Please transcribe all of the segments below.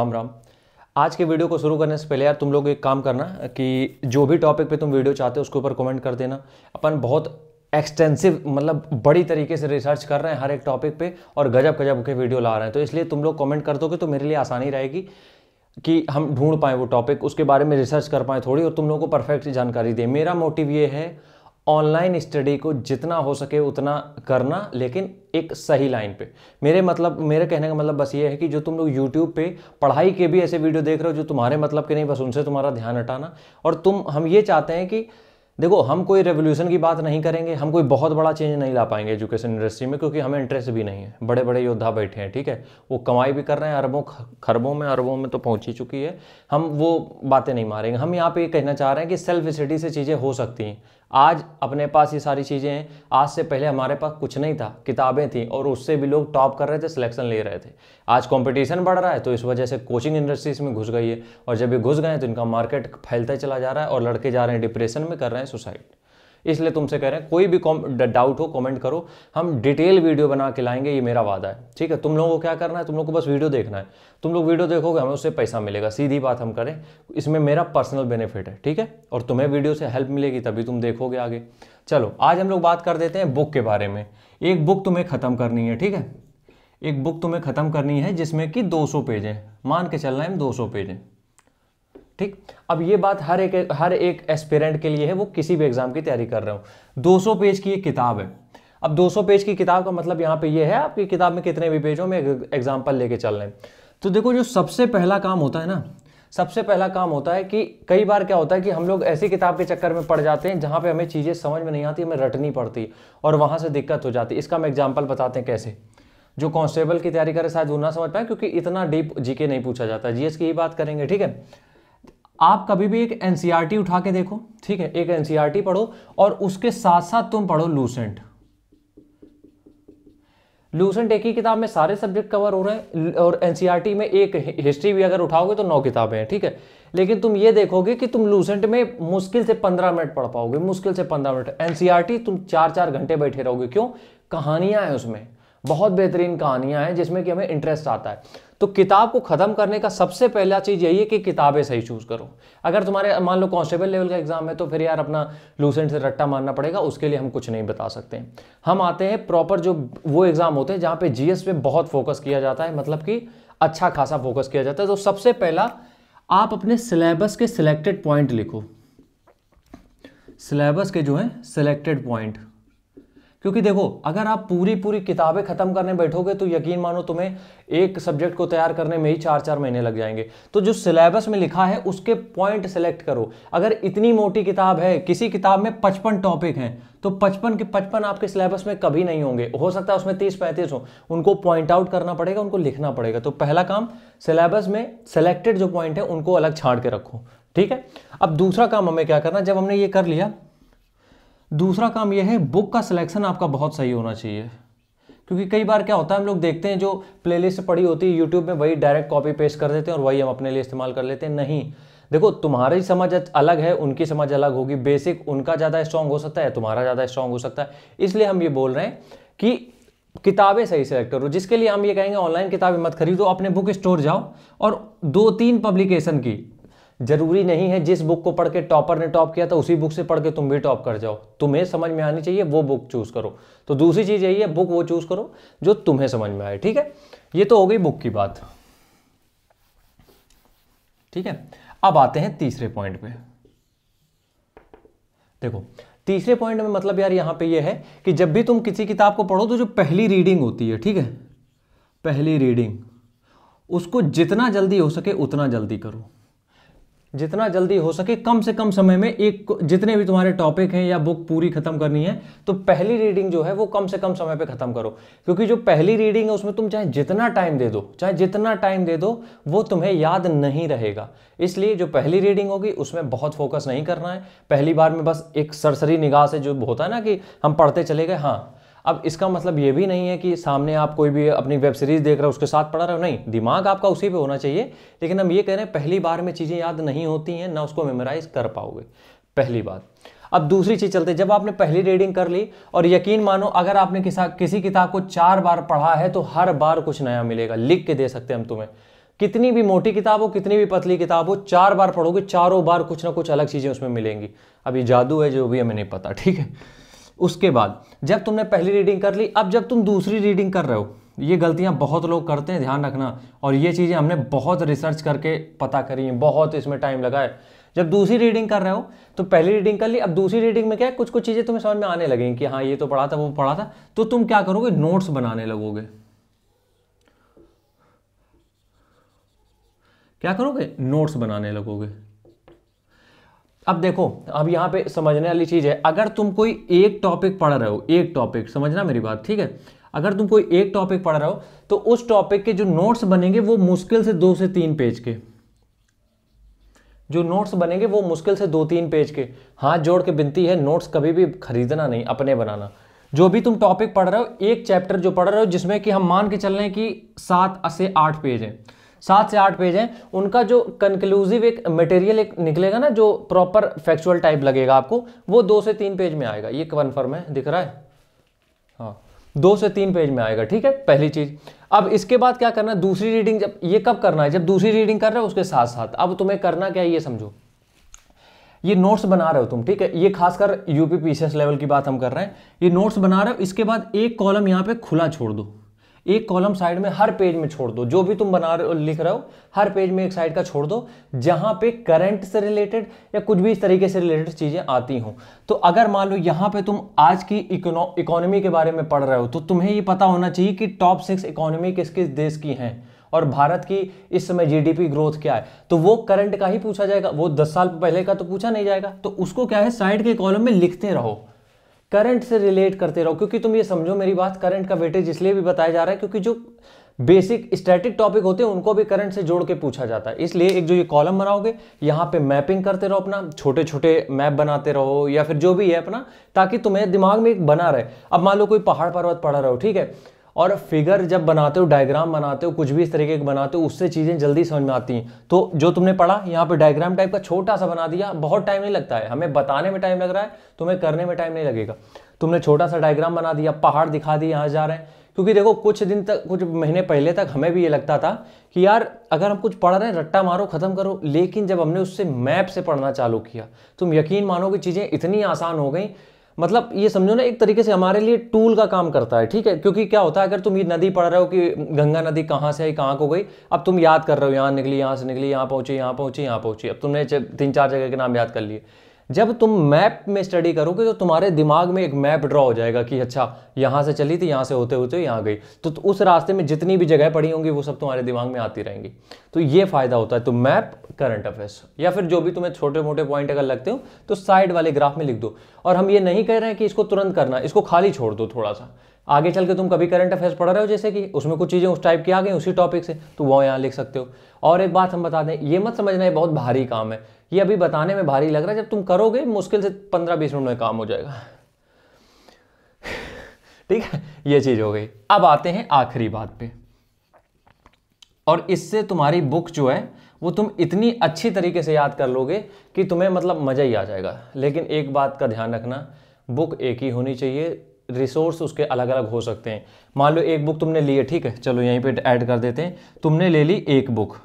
राम राम आज के वीडियो को शुरू करने से पहले यार तुम लोग एक काम करना कि जो भी टॉपिक पे तुम वीडियो चाहते हो उसके ऊपर कमेंट कर देना अपन बहुत एक्सटेंसिव मतलब बड़ी तरीके से रिसर्च कर रहे हैं हर एक टॉपिक पे और गजब गजब के वीडियो ला रहे हैं तो इसलिए तुम लोग कमेंट कर दोगे तो मेरे लिए आसानी रहेगी कि हम ढूंढ पाएँ वो टॉपिक उसके बारे में रिसर्च कर पाएँ थोड़ी और तुम लोगों को परफेक्ट जानकारी दें मेरा मोटिव ये है ऑनलाइन स्टडी को जितना हो सके उतना करना लेकिन एक सही लाइन पे मेरे मतलब मेरे कहने का मतलब बस ये है कि जो तुम लोग यूट्यूब पे पढ़ाई के भी ऐसे वीडियो देख रहे हो जो तुम्हारे मतलब के नहीं बस उनसे तुम्हारा ध्यान हटाना और तुम हम ये चाहते हैं कि देखो हम कोई रेवोल्यूशन की बात नहीं करेंगे हम कोई बहुत बड़ा चेंज नहीं ला पाएंगे एजुकेशन इंडस्ट्री में क्योंकि हमें इंटरेस्ट भी नहीं है बड़े बड़े योद्धा बैठे हैं ठीक है वो कमाई भी कर रहे हैं अरबों खरबों में अरबों में तो पहुंच ही चुकी है हम वो बातें नहीं मारेंगे हम यहाँ पे ये कहना चाह रहे हैं कि सेल्फ स्टडी से चीज़ें हो सकती हैं आज अपने पास ये सारी चीज़ें हैं आज से पहले हमारे पास कुछ नहीं था किताबें थी और उससे भी लोग टॉप कर रहे थे सिलेक्शन ले रहे थे आज कंपटीशन बढ़ रहा है तो इस वजह से कोचिंग इंडस्ट्रीज में घुस गई है और जब ये घुस गए तो इनका मार्केट फैलता चला जा रहा है और लड़के जा रहे हैं डिप्रेशन में कर रहे हैं सुसाइड इसलिए तुमसे कह रहे हैं कोई भी डाउट हो कमेंट करो हम डिटेल वीडियो बना के लाएंगे ये मेरा वादा है ठीक है तुम लोगों को क्या करना है तुम लोग को बस वीडियो देखना है तुम लोग वीडियो देखोगे हमें उससे पैसा मिलेगा सीधी बात हम करें इसमें मेरा पर्सनल बेनिफिट है ठीक है और तुम्हें वीडियो से हेल्प मिलेगी तभी तुम देखोगे आगे चलो आज हम लोग बात कर देते हैं बुक के बारे में एक बुक तुम्हें ख़त्म करनी है ठीक है एक बुक तुम्हें ख़त्म करनी है जिसमें कि दो पेज हैं मान के चलना है हम दो पेज हैं ठीक अब ये बात हर एक हर एक एस्पिरेंट के लिए है वो किसी भी एग्जाम की तैयारी कर रहे हो 200 पेज की एक किताब है अब 200 पेज की किताब का मतलब यहाँ पे ये है आपकी किताब में कितने भी पेजों में एग्जाम्पल लेके चल रहे हैं तो देखो जो सबसे पहला काम होता है ना सबसे पहला काम होता है कि कई बार क्या होता है कि हम लोग ऐसी किताब के चक्कर में पड़ जाते हैं जहाँ पे हमें चीज़ें समझ में नहीं आती हमें रटनी पड़ती और वहाँ से दिक्कत हो जाती है इसका हम एग्जाम्पल बताते हैं कैसे जो कॉन्स्टेबल की तैयारी करें शायद वो ना समझ पाए क्योंकि इतना डीप जीके नहीं पूछा जाता जीएस की ही बात करेंगे ठीक है आप कभी भी एक एनसीईआरटी e उठा के देखो ठीक है एक एनसीईआरटी e पढ़ो और उसके साथ साथ तुम पढ़ो लूसेंट लूसेंट एक ही किताब में सारे सब्जेक्ट कवर हो रहे हैं और एनसीईआरटी e में एक हिस्ट्री भी अगर उठाओगे तो नौ किताबें हैं ठीक है लेकिन तुम ये देखोगे कि तुम लूसेंट में मुश्किल से पंद्रह मिनट पढ़ पाओगे मुश्किल से पंद्रह मिनट एनसीआरटी तुम चार चार घंटे बैठे रहोगे क्यों कहानियां हैं उसमें बहुत बेहतरीन कहानियां हैं जिसमें कि हमें इंटरेस्ट आता है तो किताब को ख़त्म करने का सबसे पहला चीज़ यही है कि किताबें सही चूज़ करो अगर तुम्हारे मान लो कॉन्स्टेबल लेवल का एग्ज़ाम है तो फिर यार अपना लूसेंट से रट्टा मारना पड़ेगा उसके लिए हम कुछ नहीं बता सकते हम आते हैं प्रॉपर जो वो एग्ज़ाम होते हैं जहां पे जीएस पे बहुत फोकस किया जाता है मतलब कि अच्छा खासा फोकस किया जाता है तो सबसे पहला आप अपने सिलेबस के सिलेक्टेड पॉइंट लिखो सिलेबस के जो है सिलेक्टेड पॉइंट क्योंकि देखो अगर आप पूरी पूरी किताबें खत्म करने बैठोगे तो यकीन मानो तुम्हें एक सब्जेक्ट को तैयार करने में ही चार चार महीने लग जाएंगे तो जो सिलेबस में लिखा है उसके पॉइंट सेलेक्ट करो अगर इतनी मोटी किताब है किसी किताब में पचपन टॉपिक हैं तो पचपन के पचपन आपके सिलेबस में कभी नहीं होंगे हो सकता है उसमें तीस पैंतीस हो उनको पॉइंट आउट करना पड़ेगा उनको लिखना पड़ेगा तो पहला काम सिलेबस में सेलेक्टेड जो पॉइंट है उनको अलग छाड़ के रखो ठीक है अब दूसरा काम हमें क्या करना जब हमने ये कर लिया दूसरा काम यह है बुक का सिलेक्शन आपका बहुत सही होना चाहिए क्योंकि कई बार क्या होता है हम लोग देखते हैं जो प्लेलिस्ट पड़ी होती है यूट्यूब में वही डायरेक्ट कॉपी पेस्ट कर देते हैं और वही हम अपने लिए इस्तेमाल कर लेते हैं नहीं देखो तुम्हारी समझ अलग है उनकी समझ अलग होगी बेसिक उनका ज़्यादा स्ट्रांग हो सकता है तुम्हारा ज़्यादा स्ट्रांग हो सकता है इसलिए हम ये बोल रहे हैं कि किताबें सही सेलेक्ट करो जिसके लिए हम ये कहेंगे ऑनलाइन किताबें मत खरीदो अपने बुक स्टोर जाओ और दो तीन पब्लिकेशन की जरूरी नहीं है जिस बुक को पढ़ के टॉपर ने टॉप किया था तो उसी बुक से पढ़ के तुम भी टॉप कर जाओ तुम्हें समझ में आनी चाहिए वो बुक चूज़ करो तो दूसरी चीज़ यही है बुक वो चूज़ करो जो तुम्हें समझ में आए ठीक है ये तो हो गई बुक की बात ठीक है अब आते हैं तीसरे पॉइंट पे देखो तीसरे पॉइंट में मतलब यार यहां पे ये यह है कि जब भी तुम किसी किताब को पढ़ो तो जो पहली रीडिंग होती है ठीक है पहली रीडिंग उसको जितना जल्दी हो सके उतना जल्दी करो जितना जल्दी हो सके कम से कम समय में एक जितने भी तुम्हारे टॉपिक हैं या बुक पूरी खत्म करनी है तो पहली रीडिंग जो है वो कम से कम समय पे खत्म करो क्योंकि जो पहली रीडिंग है उसमें तुम चाहे जितना टाइम दे दो चाहे जितना टाइम दे दो वो तुम्हें याद नहीं रहेगा इसलिए जो पहली रीडिंग होगी उसमें बहुत फोकस नहीं करना है पहली बार में बस एक सरसरी निगाह से जो होता है ना कि हम पढ़ते चले गए हाँ अब इसका मतलब ये भी नहीं है कि सामने आप कोई भी अपनी वेब सीरीज़ देख रहे हो उसके साथ पढ़ा रहे हो नहीं दिमाग आपका उसी पे होना चाहिए लेकिन हम ये कह रहे हैं पहली बार में चीज़ें याद नहीं होती हैं ना उसको मेमोराइज कर पाओगे पहली बात अब दूसरी चीज़ चलते जब आपने पहली रीडिंग कर ली और यकीन मानो अगर आपने किसा किसी किताब को चार बार पढ़ा है तो हर बार कुछ नया मिलेगा लिख के दे सकते हैं हम तुम्हें कितनी भी मोटी किताब हो कितनी भी पतली किताब हो चार बार पढ़ोगे चारों बार कुछ ना कुछ अलग चीज़ें उसमें मिलेंगी अब ये जादू है जो भी हमें नहीं पता ठीक है उसके बाद जब तुमने पहली रीडिंग कर ली अब जब तुम दूसरी रीडिंग कर रहे हो ये गलतियाँ बहुत लोग करते हैं ध्यान रखना और ये चीज़ें हमने बहुत रिसर्च करके पता करी हैं बहुत इसमें टाइम लगा है जब दूसरी रीडिंग कर रहे हो तो पहली रीडिंग कर ली अब दूसरी रीडिंग में क्या है कुछ कुछ चीज़ें तुम्हें समझ में आने लगेंगी कि हाँ ये तो पढ़ा था वो पढ़ा था तो तुम क्या करोगे नोट्स बनाने लगोगे क्या करोगे नोट्स बनाने लगोगे अब देखो अब यहाँ पे समझने वाली चीज़ है अगर तुम कोई एक टॉपिक पढ़ रहे हो एक टॉपिक समझना मेरी बात ठीक है अगर तुम कोई एक टॉपिक पढ़ रहे हो तो उस टॉपिक के जो नोट्स बनेंगे वो मुश्किल से दो से तीन पेज के जो नोट्स बनेंगे वो मुश्किल से दो तीन पेज के हाथ जोड़ के बिनती है नोट्स कभी भी खरीदना नहीं अपने बनाना जो भी तुम टॉपिक पढ़ रहे हो एक चैप्टर जो पढ़ रहे हो जिसमें कि हम मान के चल रहे हैं कि सात से आठ पेज हैं सात से आठ पेज हैं उनका जो कंक्लूसिव एक मटेरियल एक निकलेगा ना जो प्रॉपर फैक्चुअल टाइप लगेगा आपको वो दो से तीन पेज में आएगा ये कन्फर्म है दिख रहा है हाँ दो से तीन पेज में आएगा ठीक है पहली चीज़ अब इसके बाद क्या करना है दूसरी रीडिंग जब ये कब करना है जब दूसरी रीडिंग कर रहे हो उसके साथ साथ अब तुम्हें करना क्या है ये समझो ये नोट्स बना रहे हो तुम ठीक है ये खासकर यूपी पीसीएस लेवल की बात हम कर रहे हैं ये नोट्स बना रहे हो इसके बाद एक कॉलम यहां पे खुला छोड़ दो एक कॉलम साइड में हर पेज में छोड़ दो जो भी तुम बना रहे लिख रहे हो हर पेज में एक साइड का छोड़ दो जहाँ पे करंट से रिलेटेड या कुछ भी इस तरीके से रिलेटेड चीज़ें आती हों तो अगर मान लो यहाँ पे तुम आज की इकोनॉमी के बारे में पढ़ रहे हो तो तुम्हें ये पता होना चाहिए कि टॉप सिक्स इकोनॉमी किस किस देश की हैं और भारत की इस समय जीडीपी ग्रोथ क्या है तो वो करंट का ही पूछा जाएगा वो दस साल पहले का तो पूछा नहीं जाएगा तो उसको क्या है साइड के कॉलम में लिखते रहो करंट से रिलेट करते रहो क्योंकि तुम ये समझो मेरी बात करंट का वेटेज इसलिए भी बताया जा रहा है क्योंकि जो बेसिक स्टैटिक टॉपिक होते हैं उनको भी करंट से जोड़ के पूछा जाता है इसलिए एक जो ये कॉलम बनाओगे यहाँ पे मैपिंग करते रहो अपना छोटे छोटे मैप बनाते रहो या फिर जो भी है अपना ताकि तुम्हें दिमाग में एक बना रहे अब मान लो कोई पहाड़ पर्वत पढ़ा रहो ठीक है और फिगर जब बनाते हो डायग्राम बनाते हो कुछ भी इस तरीके के बनाते हो उससे चीज़ें जल्दी समझ में आती हैं तो जो तुमने पढ़ा यहाँ पे डायग्राम टाइप का छोटा सा बना दिया बहुत टाइम नहीं लगता है हमें बताने में टाइम लग रहा है तुम्हें करने में टाइम नहीं लगेगा तुमने छोटा सा डायग्राम बना दिया पहाड़ दिखा दिए यहाँ जा रहे हैं क्योंकि देखो कुछ दिन तक कुछ महीने पहले तक हमें भी ये लगता था कि यार अगर हम कुछ पढ़ रहे हैं रट्टा मारो ख़त्म करो लेकिन जब हमने उससे मैप से पढ़ना चालू किया तुम यकीन मानो कि चीज़ें इतनी आसान हो गई मतलब ये समझो ना एक तरीके से हमारे लिए टूल का काम करता है ठीक है क्योंकि क्या होता है अगर तुम ये नदी पढ़ रहे हो कि गंगा नदी कहाँ से आई कहाँ को गई अब तुम याद कर रहे हो यहाँ निकली यहाँ से निकली यहाँ पहुँची यहाँ पहुँची यहाँ पहुँची अब तुमने तीन चार जगह के नाम याद कर लिए जब तुम मैप में स्टडी करोगे तो तुम्हारे दिमाग में एक मैप ड्रॉ हो जाएगा कि अच्छा यहाँ से चली थी यहाँ से होते होते यहाँ गई तो उस रास्ते में जितनी भी जगह पड़ी होंगी वो सब तुम्हारे दिमाग में आती रहेंगी तो ये फायदा होता है तो मैप करंट अफेयर्स या फिर जो भी तुम्हें छोटे मोटे पॉइंट अगर लगते हो तो साइड वाले ग्राफ में लिख दो और हम ये नहीं कह रहे हैं कि इसको तुरंत करना इसको खाली छोड़ दो थोड़ा सा आगे चल के तुम कभी करंट अफेयर्स पढ़ रहे हो जैसे कि उसमें कुछ चीज़ें उस टाइप की आ गई उसी टॉपिक से तो वो यहाँ लिख सकते हो और एक बात हम बता दें ये मत समझना ये बहुत भारी काम है ये अभी बताने में भारी लग रहा है जब तुम करोगे मुश्किल से पंद्रह बीस मिनट में काम हो जाएगा ठीक है ये चीज़ हो गई अब आते हैं आखिरी बात पे और इससे तुम्हारी बुक जो है वो तुम इतनी अच्छी तरीके से याद कर लोगे कि तुम्हें मतलब मज़ा ही आ जाएगा लेकिन एक बात का ध्यान रखना बुक एक ही होनी चाहिए रिसोर्स उसके अलग अलग हो सकते हैं मान लो एक बुक तुमने लिए ठीक है चलो यहीं पे ऐड कर देते हैं तुमने ले ली एक बुक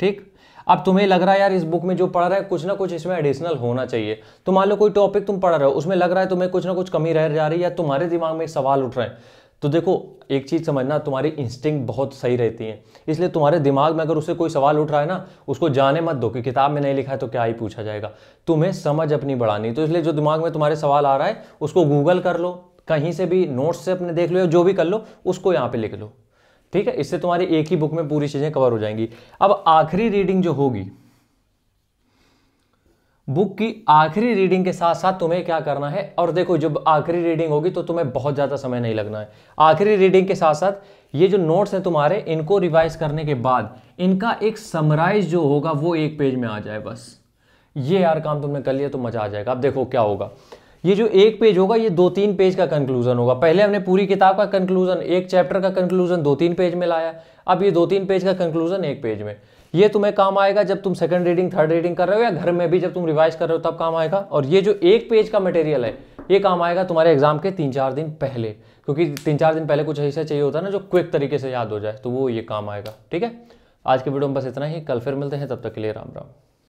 ठीक अब तुम्हें लग रहा है यार इस बुक में जो पढ़ रहा है कुछ ना कुछ इसमें एडिशनल होना चाहिए तो मान लो कोई टॉपिक तुम पढ़ रहे हो उसमें लग रहा है तुम्हें कुछ ना कुछ कमी रह जा रही है या तुम्हारे दिमाग में सवाल उठ रहे हैं तो देखो एक चीज़ समझना तुम्हारी इंस्टिंग बहुत सही रहती है इसलिए तुम्हारे दिमाग में अगर उसे कोई सवाल उठ रहा है ना उसको जाने मत दो कि किताब में नहीं लिखा है तो क्या ही पूछा जाएगा तुम्हें समझ अपनी बढ़ानी तो इसलिए जो दिमाग में तुम्हारे सवाल आ रहा है उसको गूगल कर लो कहीं से भी नोट्स से अपने देख लो या जो भी कर लो उसको यहाँ पे लिख लो ठीक है इससे तुम्हारी एक ही बुक में पूरी चीज़ें कवर हो जाएंगी अब आखिरी रीडिंग जो होगी बुक की आखिरी रीडिंग के साथ साथ तुम्हें क्या करना है और देखो जब आखिरी रीडिंग होगी तो तुम्हें बहुत ज़्यादा समय नहीं लगना है आखिरी रीडिंग के साथ साथ ये जो नोट्स हैं तुम्हारे इनको रिवाइज करने के बाद इनका एक समराइज जो होगा वो एक पेज में आ जाए बस ये यार काम तुमने कर लिया तो मज़ा आ जाएगा अब देखो क्या होगा ये जो एक पेज होगा ये दो तीन पेज का कंक्लूजन होगा पहले हमने पूरी किताब का कंक्लूजन एक चैप्टर का कंक्लूजन दो तीन पेज में लाया अब ये दो तीन पेज का कंक्लूजन एक पेज में ये तुम्हें काम आएगा जब तुम सेकंड रीडिंग थर्ड रीडिंग कर रहे हो या घर में भी जब तुम रिवाइज कर रहे हो तब काम आएगा और ये जो एक पेज का मटेरियल है ये काम आएगा तुम्हारे एग्जाम के तीन चार दिन पहले क्योंकि तीन चार दिन पहले कुछ ऐसा चाहिए होता है ना जो क्विक तरीके से याद हो जाए तो वो ये काम आएगा ठीक है आज के वीडियो में बस इतना ही कल फिर मिलते हैं तब तक के लिए राम राम